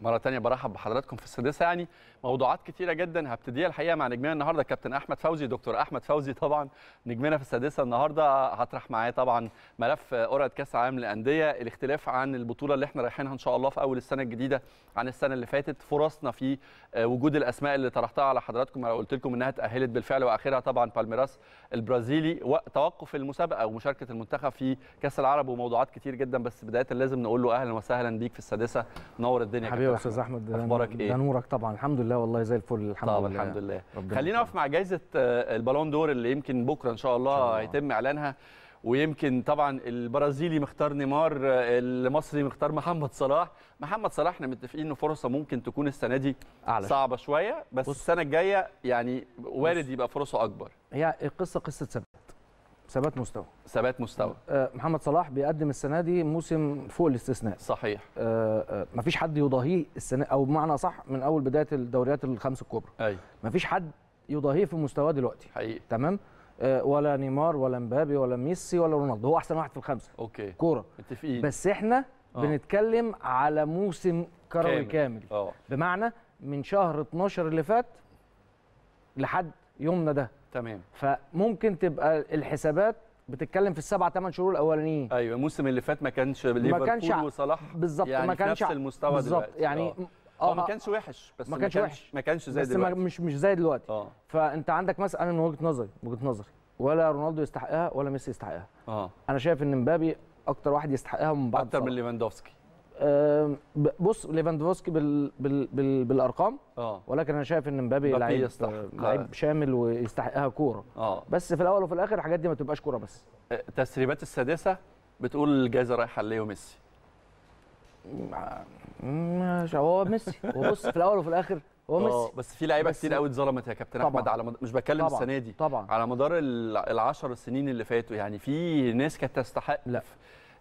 مره تانية برحب بحضراتكم في السادسه يعني موضوعات كتيره جدا هبتديها الحقيقه مع نجمنا النهارده كابتن احمد فوزي دكتور احمد فوزي طبعا نجمنا في السادسه النهارده هطرح معاه طبعا ملف قرعه كاس عام للانديه الاختلاف عن البطوله اللي احنا رايحينها ان شاء الله في اول السنه الجديده عن السنه اللي فاتت فرصنا في وجود الاسماء اللي طرحتها على حضراتكم انا قلت لكم انها تأهلت بالفعل واخرها طبعا بالميراس البرازيلي وتوقف المسابقه ومشاركه المنتخب في كاس العرب وموضوعات كتير جدا بس بدايه لازم نقول له اهلا وسهلا بيك في السادسه نور الدنيا يا أيوة. استاذ احمد اخبارك ايه نورك طبعا الحمد لله والله زي الفل الحمد طب لله الحمد لله خلينا نقف مع جائزه آه، البالون دور اللي يمكن بكره ان شاء الله هيتم اعلانها ويمكن طبعا البرازيلي مختار نيمار آه، المصري مختار محمد صلاح محمد صلاح احنا متفقين انه فرصه ممكن تكون السنه دي أعلى. صعبه شويه بس بص. السنه الجايه يعني وارد يبقى فرصه اكبر هي القصه قصه سنة. ثبات مستوى ثبات مستوى آه، محمد صلاح بيقدم السنه دي موسم فوق الاستثناء صحيح آه، آه، مفيش حد يضاهيه السنه او بمعنى صح من اول بدايه الدوريات الخمس الكبرى ايوه مفيش حد يضاهيه في مستواه دلوقتي حقيقي تمام ولا نيمار ولا مبابي ولا ميسي ولا رونالدو هو احسن واحد في الخمسه اوكي كوره متفقين بس احنا أوه. بنتكلم على موسم كروي كامل, كامل. بمعنى من شهر 12 اللي فات لحد يومنا ده تمام فممكن تبقى الحسابات بتتكلم في السبع ثمان شهور الاولانيين ايوه الموسم اللي فات ما كانش ليفربول وصلاح بالظبط يعني ما كانش نفس المستوى بالظبط يعني آه. اه ما كانش وحش بس ما كانش وحش ما كانش زي بس دلوقتي بس مش مش زي دلوقتي اه فانت عندك مثلا من وجهه نظري وجهه نظري ولا رونالدو يستحقها ولا ميسي يستحقها اه انا شايف ان مبابي اكتر واحد يستحقها من بعض اكتر من ليفاندوفسكي بص ليفاندوفسكي بال بال بال بالارقام اه ولكن انا شايف ان مبابي لعيب لعيب شامل ويستحقها كوره اه بس في الاول وفي الاخر الحاجات دي ما بتبقاش كوره بس آه، تسريبات السادسه بتقول الجائزه رايحه ليو ميسي مش هو ميسي هو بص في الاول وفي الاخر هو آه، ميسي بس في لعيبه كتير قوي اتظلمت يا كابتن احمد على مد... مش بتكلم طبعًا السنه دي طبعا على مدار ال 10 سنين اللي فاتوا يعني في ناس كانت تستحق لا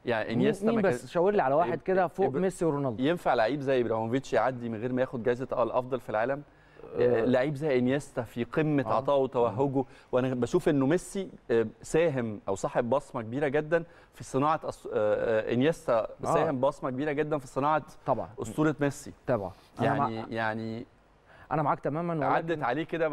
يعني انيستا مين بس شاور لي على واحد كده فوق ميسي ورونالدو ينفع لعيب زي ابراهيموفيتش يعدي من غير ما ياخد جائزه أه، الافضل في العالم أه. آه، لعيب زي انيستا في قمه عطاءه عطائه وتوهجه وانا بشوف انه ميسي ساهم او صاحب بصمه كبيره جدا في صناعه انيستا ساهم بصمه كبيره جدا في صناعه طبعا اسطوره ميسي طبعا يعني يعني انا معاك تماما عدت عليه كده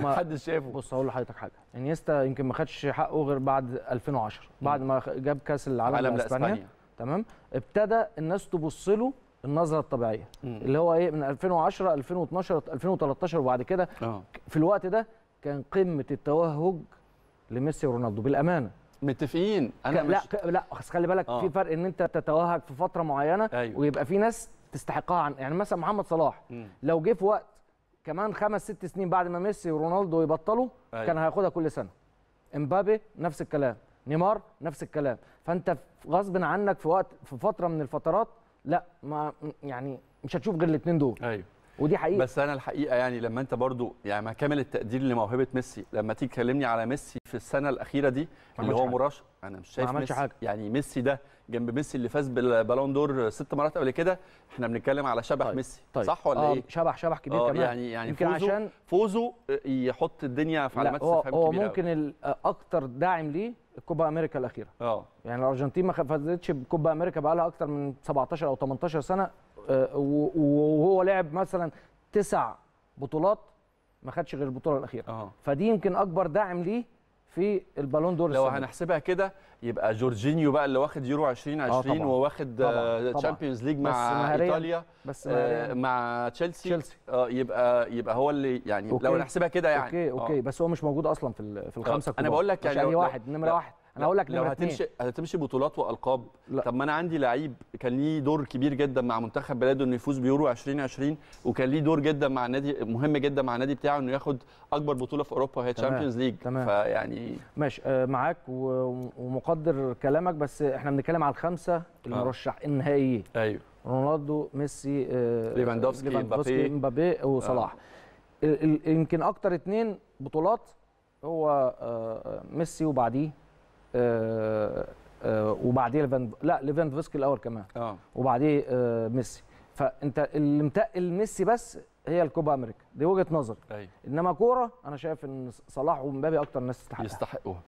ما, حدش شافه بص هقول لحضرتك حاجه انيستا يمكن ما خدش حقه غير بعد 2010 بعد ما جاب كاس العالم لاسبانيا تمام ابتدى الناس تبص له النظره الطبيعيه مم. اللي هو ايه من 2010 2012 2013 وبعد كده آه. في الوقت ده كان قمه التوهج لميسي ورونالدو بالامانه متفقين انا مش... لا بس لا خلي بالك أوه. في فرق ان انت تتوهج في فتره معينه أيوه. ويبقى في ناس تستحقها عن يعني مثلا محمد صلاح مم. لو جه في وقت كمان خمس ست سنين بعد ما ميسي ورونالدو يبطلوا أيوة. كان هياخدها كل سنه امبابي نفس الكلام نيمار نفس الكلام فانت غصب عنك في وقت في فتره من الفترات لا ما يعني مش هتشوف غير الاثنين دول ايوه ودي حقيقه بس انا الحقيقه يعني لما انت برضو يعني مع كامل التقدير لموهبه ميسي لما تيجي تكلمني على ميسي في السنه الاخيره دي اللي هو مرشح انا مش شايف ميسي حاجة. يعني ميسي ده جنب ميسي اللي فاز بالبالون دور ست مرات قبل كده احنا بنتكلم على شبح طيب. ميسي طيب. صح ولا آه ايه شبح شبح كبير آه كمان يعني يعني يمكن فوزه عشان فوزه يحط الدنيا في علامات استفهام كبيره هو ممكن اكتر داعم ليه الكوبا امريكا الاخيره اه يعني الارجنتين ما فازتش بكوبا امريكا بقى لها اكتر من 17 او 18 سنه آه، وهو لعب مثلا تسع بطولات ما خدش غير البطوله الاخيره أوه. فدي يمكن اكبر داعم ليه في البالون دور لو هنحسبها كده يبقى جورجينيو بقى اللي واخد يورو 2020 آه، وواخد تشامبيونز آه، ليج مع ايطاليا بس آه مع تشيلسي, تشيلسي. آه يبقى يبقى هو اللي يعني أوكي. لو هنحسبها كده يعني اوكي اوكي آه. بس هو مش موجود اصلا في في الخمسه كلهم انا بقول لك يعني واحد نمره واحد انا هقول لك لو هتمشي اتنين. هتمشي بطولات والقاب لا. طب ما انا عندي لعيب كان ليه دور كبير جدا مع منتخب بلاده انه يفوز بيورو 2020 وكان ليه دور جدا مع النادي مهم جدا مع النادي بتاعه انه ياخد اكبر بطوله في اوروبا وهي تشامبيونز ليج فيعني ماشي آه معاك ومقدر كلامك بس احنا بنتكلم على الخمسه المرشح آه. النهائيين ايوه رونالدو ميسي آه ليفاندوفسكي مبابي مبابي آه. وصلاح يمكن اكتر اثنين بطولات هو آه، ميسي وبعديه آه، آه، وبعديه ليفاند لا ليفاندوفسكي الاول كمان اه وبعديه آه، ميسي فانت اللي متقل ميسي بس هي الكوبا امريكا دي وجهه نظري أي. أيوه. انما كوره انا شايف ان صلاح ومبابي اكتر ناس تستحقها يستحقوها